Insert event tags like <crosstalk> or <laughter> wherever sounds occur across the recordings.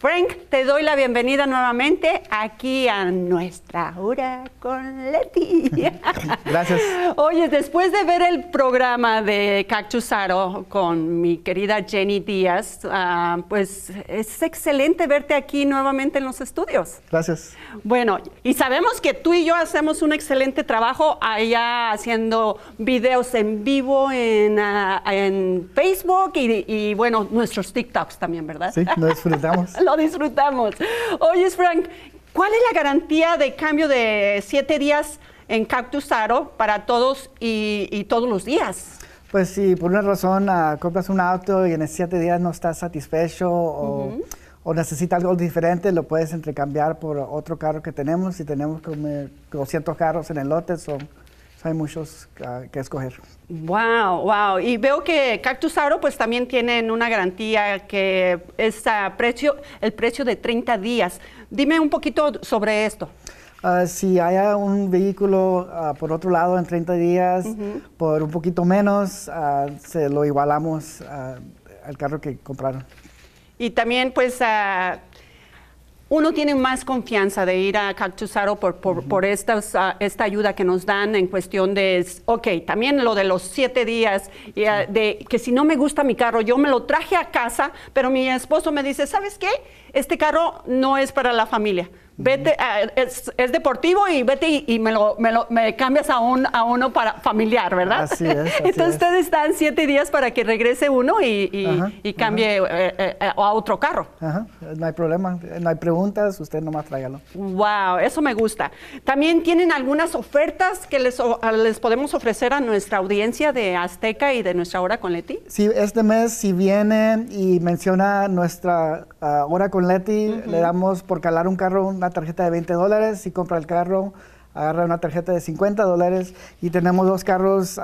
Frank, te doy la bienvenida nuevamente aquí a nuestra hora con Leti. <laughs> Gracias. Oye, después de ver el programa de Cactusaro con mi querida Jenny Díaz, ah, pues es excelente verte aquí nuevamente en los estudios. Gracias. Bueno, y sabemos que tú y yo hacemos un excelente trabajo allá haciendo videos en vivo en, ah, Facebook y, y, bueno, nuestros TikToks también, ¿verdad? Sí, nos disfrutamos. <laughs> disfrutamos. Oye, Frank, ¿cuál es la garantía de cambio de siete días en Cactus Aro para todos y, todos los días? Pues si por una razón ah, compras un auto y en siete días no estás satisfecho o, necesitas algo diferente, lo puedes intercambiar por otro carro que tenemos. Si tenemos como 200 carros en el lote, son hay muchos ah, que escoger. Wow, wow. Y veo que Cactus Auro pues también tienen una garantía que es precio, el precio de 30 días. Dime un poquito sobre esto. Ah, si haya un vehículo ah, por otro lado en 30 días, por un poquito menos, se lo igualamos al carro que compraron. Y también pues uno tiene más confianza de ir a Cactusaro por, por, estas, ah, esta ayuda que nos dan en cuestión de, ok, también lo de los siete días, ah, de que si no me gusta mi carro, yo me lo traje a casa, pero mi esposo me dice, ¿sabes qué? Este carro no es para la familia Vete, ah, es, deportivo y vete y, me, lo, me, lo, me, cambias a, un, a uno para familiar, ¿verdad? Así es. <laughs> Entonces ustedes dan siete días para que regrese uno y, cambie eh, eh, eh, a otro carro. Ajá, no hay problema, no hay preguntas, usted nomás tráigalo. Wow, eso me gusta. También tienen algunas ofertas que les, les podemos ofrecer a nuestra audiencia de Azteca y de nuestra hora con Leti. Sí, este mes si vienen y menciona nuestra ah, hora con Leti, le damos por calar un carro tarjeta de 20 dólares, si compra el carro, agarra una tarjeta de 50 dólares y tenemos dos carros,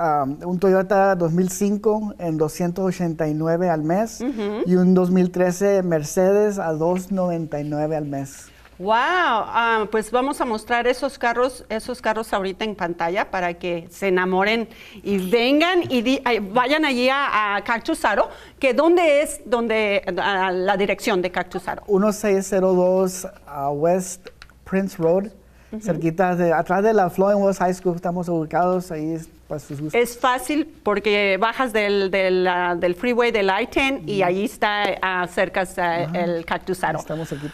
un Toyota 2005 en 289 al mes y un 2013 Mercedes a 299 al mes. Wow, ah, pues vamos a mostrar esos carros, esos carros ahorita en pantalla para que se enamoren y vengan y vayan allí a, Cactusaro. que dónde es donde la dirección de Cactusaro? 1602 uh, West Prince Road, cerquita de atrás de la Flowing West High School, estamos ubicados ahí. Es pues, fácil porque bajas del, ah, freeway de Lighten y ahí está ah, cerca el Cactusaro. Estamos aquí.